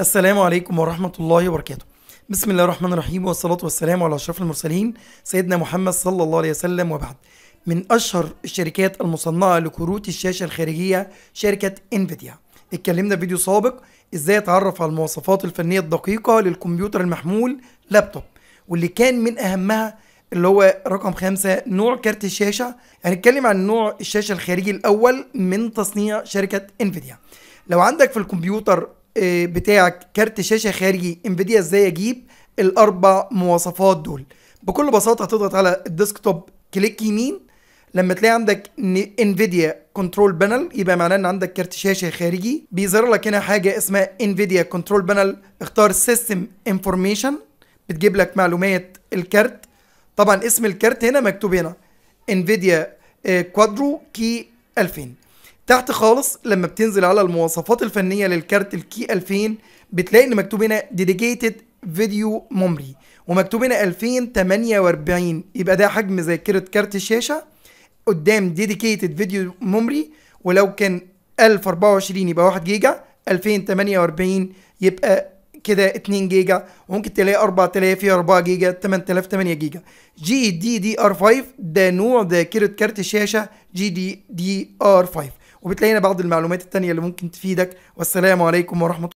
السلام عليكم ورحمة الله وبركاته بسم الله الرحمن الرحيم والصلاة والسلام على أشرف المرسلين سيدنا محمد صلى الله عليه وسلم وبعد من أشهر الشركات المصنعة لكروت الشاشة الخارجية شركة انفيديا اتكلمنا في فيديو سابق ازاي اتعرف على المواصفات الفنية الدقيقة للكمبيوتر المحمول لابتوب واللي كان من أهمها اللي هو رقم خمسة نوع كارت الشاشة هنتكلم عن نوع الشاشة الخارجي الأول من تصنيع شركة انفيديا لو عندك في الكمبيوتر بتاعك كارت شاشه خارجي انفيديا ازاي اجيب الاربع مواصفات دول بكل بساطه هتضغط على الديسكتوب كليك يمين لما تلاقي عندك انفيديا كنترول بانل يبقى معناه ان عندك كارت شاشه خارجي بيظهر لك هنا حاجه اسمها انفيديا كنترول بانل اختار سيستم انفورميشن بتجيب لك معلومات الكارت طبعا اسم الكارت هنا مكتوب هنا انفيديا كوادرو كي 2000 تحت خالص لما بتنزل على المواصفات الفنية للكارت الكي 2000 بتلاقي ان مكتوب هنا ديديكيتد فيديو ميموري ومكتوب هنا 2048 يبقى ده حجم ذاكرة كارت الشاشة قدام ديديكيتد فيديو ميموري ولو كان 1024 يبقى 1 جيجا 2048 يبقى كده 2 جيجا وممكن تلاقي 4000 فيها 4 جيجا 8000 8 جيجا جي دي دي ار 5 ده نوع ذاكره كارت الشاشه جي دي دي ار 5 وبتلاقينا بعض المعلومات التانية اللي ممكن تفيدك والسلام عليكم ورحمة